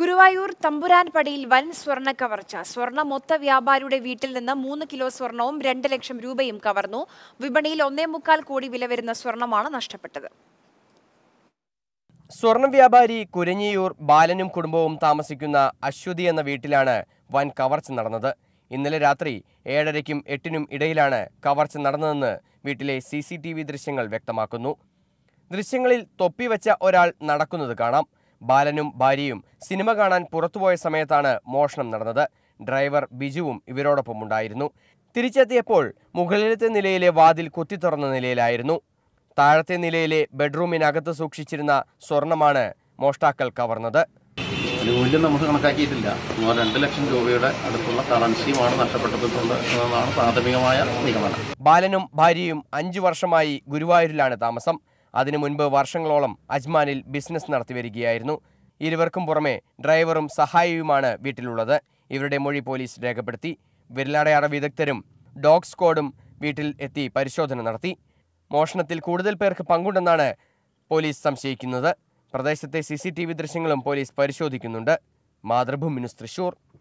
ഗുരുവായൂർ തമ്പുരാൻ പടിയിൽ വൻ സ്വർണ്ണ കവർച്ച സ്വർണ്ണ മൊത്ത വ്യാപാരിയുടെ വീട്ടിൽ നിന്ന് മൂന്ന് കിലോ സ്വർണവും രണ്ട് ലക്ഷം രൂപയും കവർന്നു വിപണിയിൽ ഒന്നേ മുക്കാൽ കോടി വില വരുന്ന സ്വർണമാണ് നഷ്ടപ്പെട്ടത് സ്വർണ്ണ വ്യാപാരി കുരഞ്ഞിയൂർ ബാലനും കുടുംബവും താമസിക്കുന്ന അശ്വതി എന്ന വീട്ടിലാണ് വൻ കവർച്ച നടന്നത് ഇന്നലെ രാത്രി ഏഴരയ്ക്കും എട്ടിനും ഇടയിലാണ് കവർച്ച നടന്നതെന്ന് വീട്ടിലെ സി ദൃശ്യങ്ങൾ വ്യക്തമാക്കുന്നു ദൃശ്യങ്ങളിൽ തൊപ്പി വെച്ച ഒരാൾ നടക്കുന്നത് കാണാം ബാലനും ഭാര്യയും സിനിമ കാണാൻ പുറത്തുപോയ സമയത്താണ് മോഷണം നടന്നത് ഡ്രൈവർ ബിജുവും ഇവരോടൊപ്പം ഉണ്ടായിരുന്നു തിരിച്ചെത്തിയപ്പോൾ മുകളിലത്തെ നിലയിലെ വാതിൽ കുത്തിത്തുറന്ന നിലയിലായിരുന്നു താഴത്തെ നിലയിലെ ബെഡ്റൂമിനകത്ത് സൂക്ഷിച്ചിരുന്ന സ്വർണമാണ് മോഷ്ടാക്കൾ കവർന്നത് മൂല്യം നമ്മൾ കണക്കാക്കിയിട്ടില്ല രണ്ട് ലക്ഷം രൂപയുടെ അടുത്തുള്ള കറൻസിയുമാണ് നഷ്ടപ്പെട്ടിട്ടുള്ളത് പ്രാഥമികമായ നിഗമനം ബാലനും ഭാര്യയും അഞ്ചു വർഷമായി ഗുരുവായൂരിലാണ് താമസം അതിനു മുൻപ് വർഷങ്ങളോളം അജ്മാനിൽ ബിസിനസ് നടത്തിവരികയായിരുന്നു ഇരുവർക്കും പുറമെ ഡ്രൈവറും സഹായിയുമാണ് വീട്ടിലുള്ളത് ഇവരുടെ മൊഴി പോലീസ് രേഖപ്പെടുത്തി വിരലടയാള വിദഗ്ധരും ഡോഗ് സ്ക്വാഡും വീട്ടിൽ എത്തി പരിശോധന നടത്തി മോഷണത്തിൽ കൂടുതൽ പേർക്ക് പങ്കുണ്ടെന്നാണ് പോലീസ് സംശയിക്കുന്നത് പ്രദേശത്തെ സി ദൃശ്യങ്ങളും പോലീസ് പരിശോധിക്കുന്നുണ്ട് മാതൃഭൂമി ന്യൂസ് തൃശൂർ